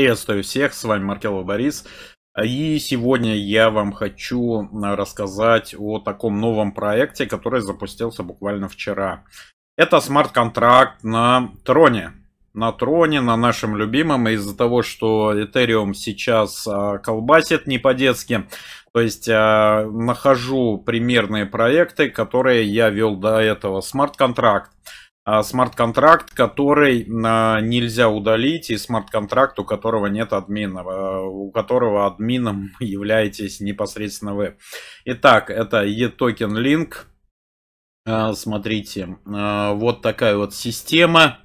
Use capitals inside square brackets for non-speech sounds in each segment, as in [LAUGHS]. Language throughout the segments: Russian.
Приветствую всех, с вами Маркелов Борис. И сегодня я вам хочу а, рассказать о таком новом проекте, который запустился буквально вчера. Это смарт-контракт на троне. На троне, на нашем любимом, из-за того, что Ethereum сейчас а, колбасит не по-детски. То есть а, нахожу примерные проекты, которые я вел до этого. Смарт-контракт. А, смарт-контракт, который а, нельзя удалить, и смарт-контракт, у которого нет админа, у которого админом [LAUGHS] являетесь непосредственно вы. Итак, это e token link. А, смотрите, вот такая вот система.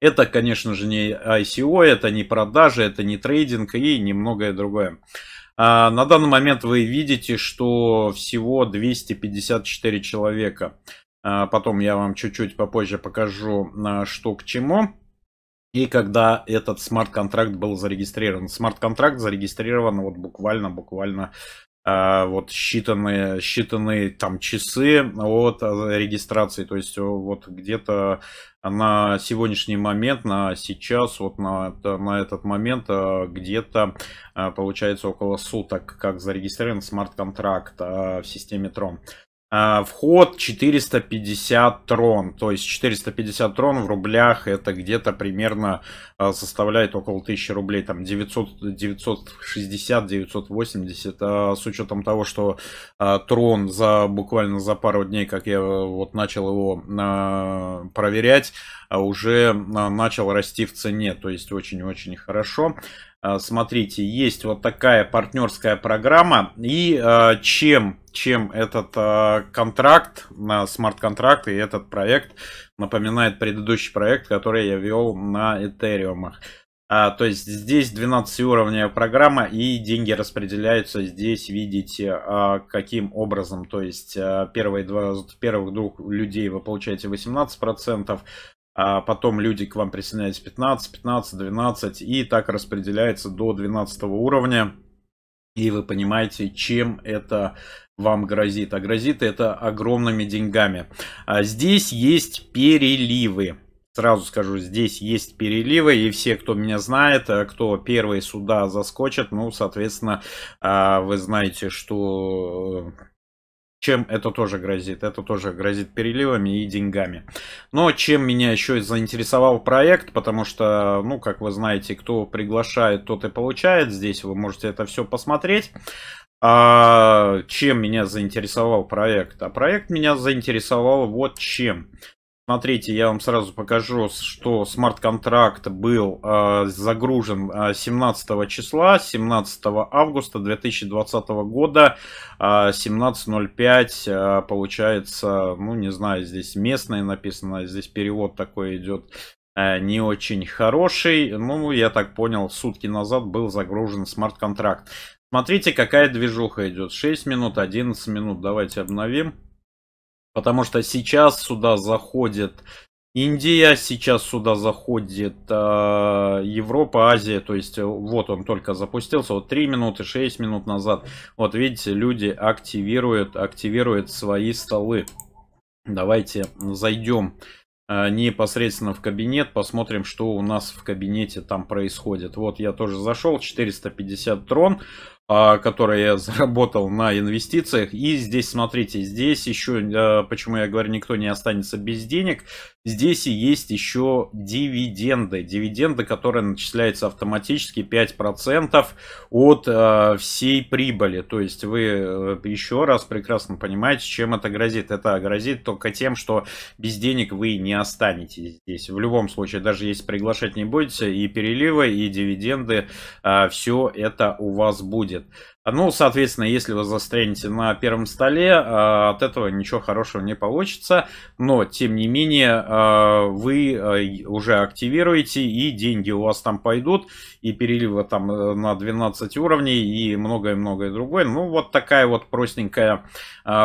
Это, конечно же, не ICO, это не продажи, это не трейдинг и немногое другое. На данный момент вы видите, что всего 254 человека. А, потом я вам чуть-чуть попозже покажу, а, что к чему. И когда этот смарт-контракт был зарегистрирован. Смарт-контракт зарегистрирован вот буквально-буквально а, вот считанные, считанные там часы от регистрации. То есть э, вот где-то на сегодняшний момент, на сейчас, вот на, э, на этот момент э, где-то получается около суток, как зарегистрирован смарт-контракт в системе Tron. А, вход 450 трон, то есть 450 трон в рублях это где-то примерно а, составляет около 1000 рублей, там 960-980, а, с учетом того, что трон за буквально за пару дней, как я э, вот начал его проверять, уже начал расти в цене, то есть очень-очень хорошо. Э, смотрите, есть вот такая партнерская программа. И э, чем, чем этот э, контракт, на смарт-контракт и этот проект напоминает предыдущий проект, который я вел на Этериумах. А, то есть здесь 12 уровня программа и деньги распределяются здесь, видите, а, каким образом. То есть а, первые два, первых двух людей вы получаете 18%, а потом люди к вам присоединяются 15, 15, 12, и так распределяется до 12 уровня. И вы понимаете, чем это вам грозит. А грозит это огромными деньгами. А здесь есть переливы. Сразу скажу, здесь есть переливы, и все, кто меня знает, э, кто первые сюда заскочит, ну, соответственно, а, вы знаете, что э, чем это тоже грозит. Это тоже грозит переливами и деньгами. Но чем меня еще и заинтересовал проект, потому что, ну, как вы знаете, кто приглашает, тот и получает. Здесь вы можете это все посмотреть. А чем меня заинтересовал проект? А проект меня заинтересовал вот чем. Смотрите, я вам сразу покажу, что смарт-контракт был э, загружен 17 а, числа, 17 августа 2020 года, э, 17.05, э, получается, ну не знаю, здесь местное написано, здесь перевод такой идет э, не очень хороший. Ну, я так понял, сутки назад был загружен смарт-контракт. Смотрите, какая движуха идет. 6 минут, 11 минут. Давайте обновим. Потому что сейчас сюда заходит Индия, сейчас сюда заходит э, Европа, Азия. То есть э, вот он только запустился. Вот 3 минуты, 6 минут назад. Вот видите, люди активируют, активируют свои столы. Давайте зайдем э, непосредственно в кабинет, посмотрим, что у нас в кабинете там происходит. Вот я тоже зашел, 450 трон, а, которые я [LAUGHS] заработал на инвестициях. И здесь, смотрите, здесь еще, э, почему я говорю, никто не останется без денег. Здесь и есть еще дивиденды. Дивиденды, которые начисляются автоматически 5% от э, всей прибыли. То есть вы э, еще раз прекрасно понимаете, чем это грозит. Это грозит только тем, что без денег вы не останетесь здесь. В любом случае, даже если приглашать не будете, и переливы, и дивиденды, э, все это у вас будет. А, ну, соответственно, если вы застрянете на первом столе, а, от этого ничего хорошего не получится. Но, тем не менее, а, вы уже активируете, и деньги у вас там пойдут, и переливы там э, на 12 уровней, и многое-многое другое. Ну, вот такая вот простенькая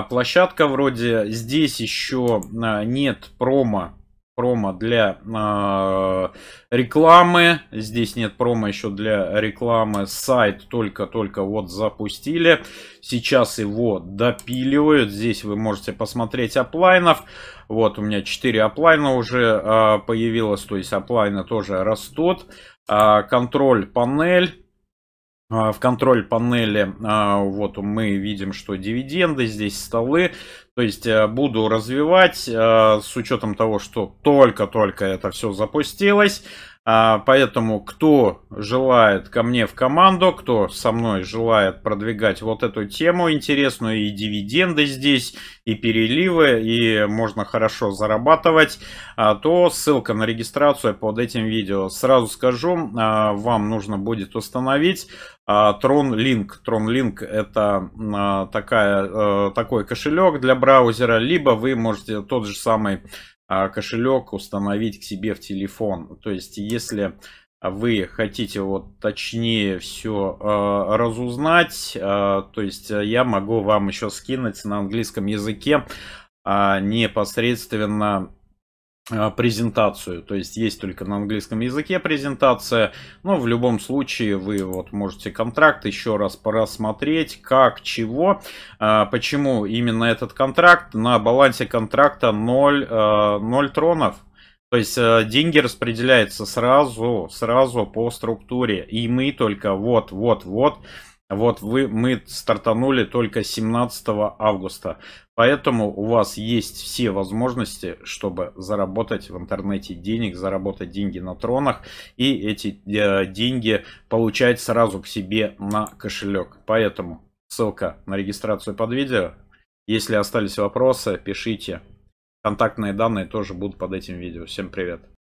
площадка вроде. Здесь еще нет промо промо для э, рекламы. Здесь нет промо еще для рекламы. Сайт только-только вот запустили. Сейчас его допиливают. Здесь вы можете посмотреть оплайнов. Вот у меня 4 оплайна уже э, появилось. То есть оплайны тоже растут. Э, контроль панель. А, в контроль панели а, вот мы видим, что дивиденды, здесь столы. То есть э, буду развивать э, с учетом того, что только-только это все запустилось. А, поэтому, кто желает ко мне в команду, кто со мной желает продвигать вот эту тему интересную, и дивиденды здесь, и переливы, и можно хорошо зарабатывать, а, то ссылка на регистрацию под этим видео. Сразу скажу, а, вам нужно будет установить Tron Link. Tron Link это такая, э, такой кошелек для браузера, либо вы можете тот же самый а, кошелек установить к себе в телефон. То есть, если вы хотите вот точнее все э, а, разузнать, э, то есть э, я могу вам еще скинуть на английском языке э, непосредственно а, презентацию, то есть есть только на английском языке презентация, но в любом случае вы вот можете контракт еще раз просмотреть, как, чего, а, почему именно этот контракт, на балансе контракта 0, 0 а, тронов, то есть деньги распределяются сразу, сразу по структуре, и мы только вот, вот, вот, вот вы, мы стартанули только 17 августа. Поэтому у вас есть все возможности, чтобы заработать в интернете денег, заработать деньги на тронах и эти э, деньги получать сразу к себе на кошелек. Поэтому ссылка на регистрацию под видео. Если остались вопросы, пишите. Контактные данные тоже будут под этим видео. Всем привет!